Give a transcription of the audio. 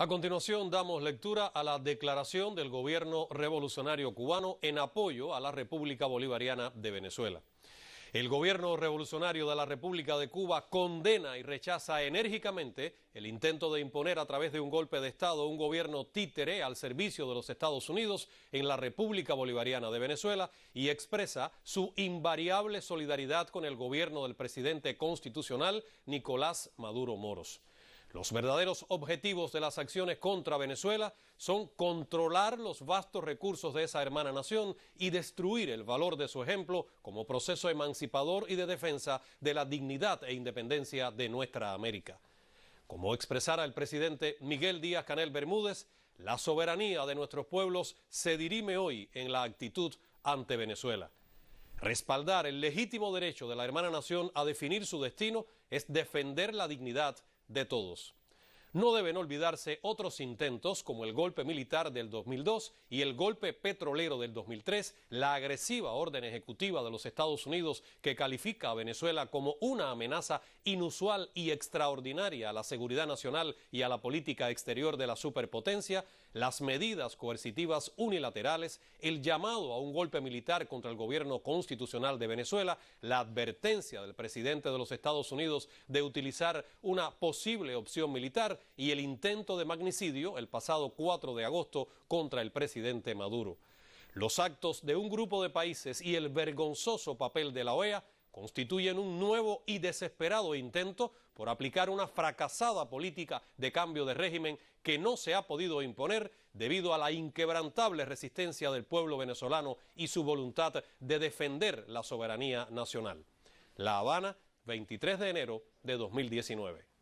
A continuación damos lectura a la declaración del gobierno revolucionario cubano en apoyo a la República Bolivariana de Venezuela. El gobierno revolucionario de la República de Cuba condena y rechaza enérgicamente el intento de imponer a través de un golpe de Estado un gobierno títere al servicio de los Estados Unidos en la República Bolivariana de Venezuela y expresa su invariable solidaridad con el gobierno del presidente constitucional Nicolás Maduro Moros. Los verdaderos objetivos de las acciones contra Venezuela son controlar los vastos recursos de esa hermana nación y destruir el valor de su ejemplo como proceso emancipador y de defensa de la dignidad e independencia de nuestra América. Como expresara el presidente Miguel Díaz Canel Bermúdez, la soberanía de nuestros pueblos se dirime hoy en la actitud ante Venezuela. Respaldar el legítimo derecho de la hermana nación a definir su destino es defender la dignidad de todos. No deben olvidarse otros intentos como el golpe militar del 2002 y el golpe petrolero del 2003, la agresiva orden ejecutiva de los Estados Unidos que califica a Venezuela como una amenaza inusual y extraordinaria a la seguridad nacional y a la política exterior de la superpotencia, las medidas coercitivas unilaterales, el llamado a un golpe militar contra el gobierno constitucional de Venezuela, la advertencia del presidente de los Estados Unidos de utilizar una posible opción militar, y el intento de magnicidio el pasado 4 de agosto contra el presidente Maduro. Los actos de un grupo de países y el vergonzoso papel de la OEA constituyen un nuevo y desesperado intento por aplicar una fracasada política de cambio de régimen que no se ha podido imponer debido a la inquebrantable resistencia del pueblo venezolano y su voluntad de defender la soberanía nacional. La Habana, 23 de enero de 2019.